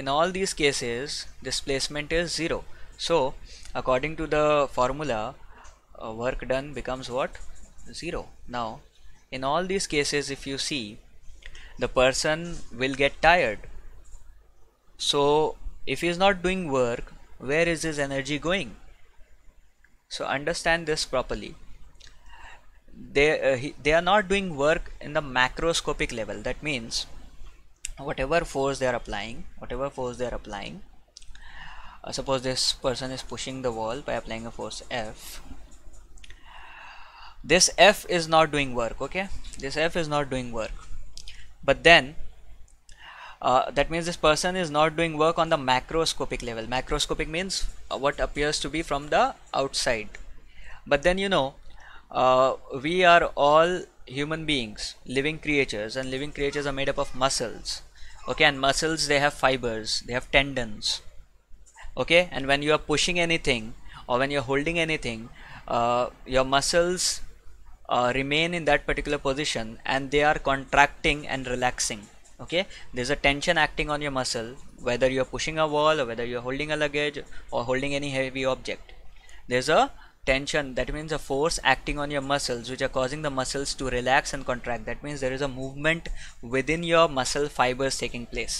in all these cases displacement is zero so according to the formula uh, work done becomes what zero now in all these cases if you see the person will get tired so if he is not doing work where is his energy going so understand this properly they uh, he, they are not doing work in the macroscopic level that means whatever force they are applying whatever force they are applying uh, suppose this person is pushing the wall by applying a force F this F is not doing work okay this F is not doing work but then uh, that means this person is not doing work on the macroscopic level macroscopic means uh, what appears to be from the outside but then you know uh, we are all human beings living creatures and living creatures are made up of muscles okay and muscles they have fibers they have tendons okay and when you are pushing anything or when you're holding anything uh, your muscles uh, remain in that particular position and they are contracting and relaxing okay there's a tension acting on your muscle whether you're pushing a wall or whether you're holding a luggage or holding any heavy object there's a tension that means a force acting on your muscles which are causing the muscles to relax and contract that means there is a movement within your muscle fibers taking place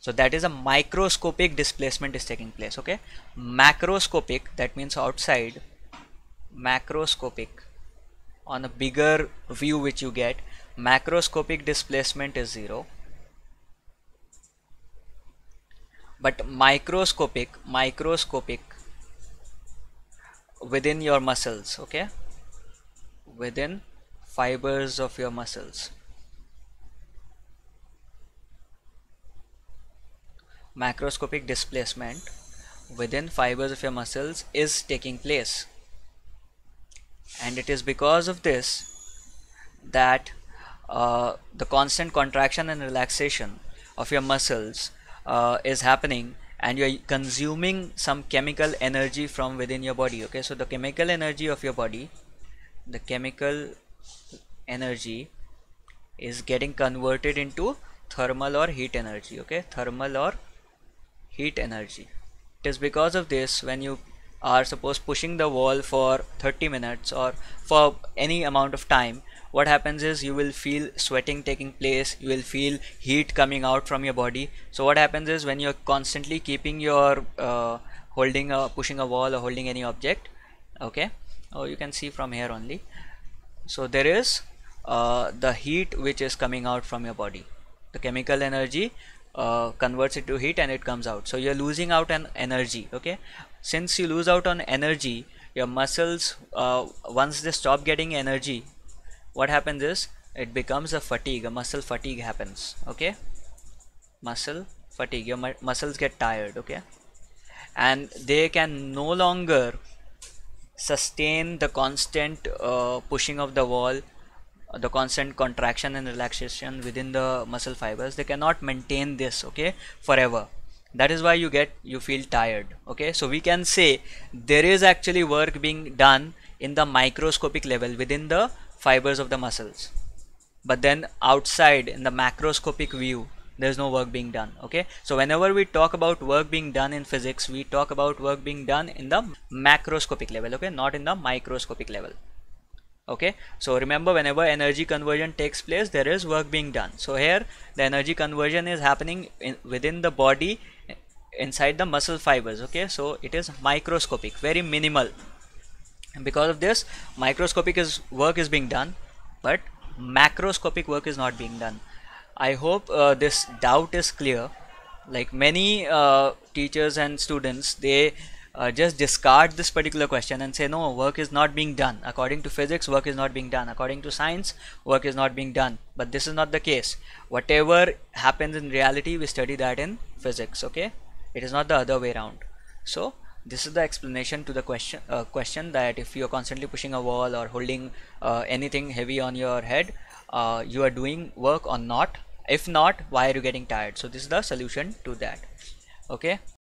so that is a microscopic displacement is taking place okay macroscopic that means outside macroscopic on a bigger view which you get macroscopic displacement is zero but microscopic microscopic within your muscles okay within fibers of your muscles macroscopic displacement within fibers of your muscles is taking place and it is because of this that uh, the constant contraction and relaxation of your muscles uh, is happening and you're consuming some chemical energy from within your body okay so the chemical energy of your body the chemical energy is getting converted into thermal or heat energy okay thermal or heat energy it is because of this when you are suppose pushing the wall for 30 minutes or for any amount of time what happens is you will feel sweating taking place you will feel heat coming out from your body so what happens is when you're constantly keeping your uh, holding a pushing a wall or holding any object okay oh you can see from here only so there is uh, the heat which is coming out from your body the chemical energy uh, converts it to heat and it comes out so you're losing out an energy okay since you lose out on energy your muscles uh, once they stop getting energy what happens is it becomes a fatigue a muscle fatigue happens okay muscle fatigue your mu muscles get tired okay and they can no longer sustain the constant uh, pushing of the wall uh, the constant contraction and relaxation within the muscle fibers they cannot maintain this okay forever that is why you get you feel tired okay so we can say there is actually work being done in the microscopic level within the fibers of the muscles but then outside in the macroscopic view there's no work being done okay so whenever we talk about work being done in physics we talk about work being done in the macroscopic level okay not in the microscopic level okay so remember whenever energy conversion takes place there is work being done so here the energy conversion is happening in, within the body inside the muscle fibers okay so it is microscopic very minimal and because of this microscopic is work is being done but macroscopic work is not being done i hope uh, this doubt is clear like many uh, teachers and students they uh, just discard this particular question and say no work is not being done according to physics work is not being done according to science work is not being done but this is not the case whatever happens in reality we study that in physics okay it is not the other way around so this is the explanation to the question uh, question that if you're constantly pushing a wall or holding uh, anything heavy on your head uh, you are doing work or not if not why are you getting tired so this is the solution to that okay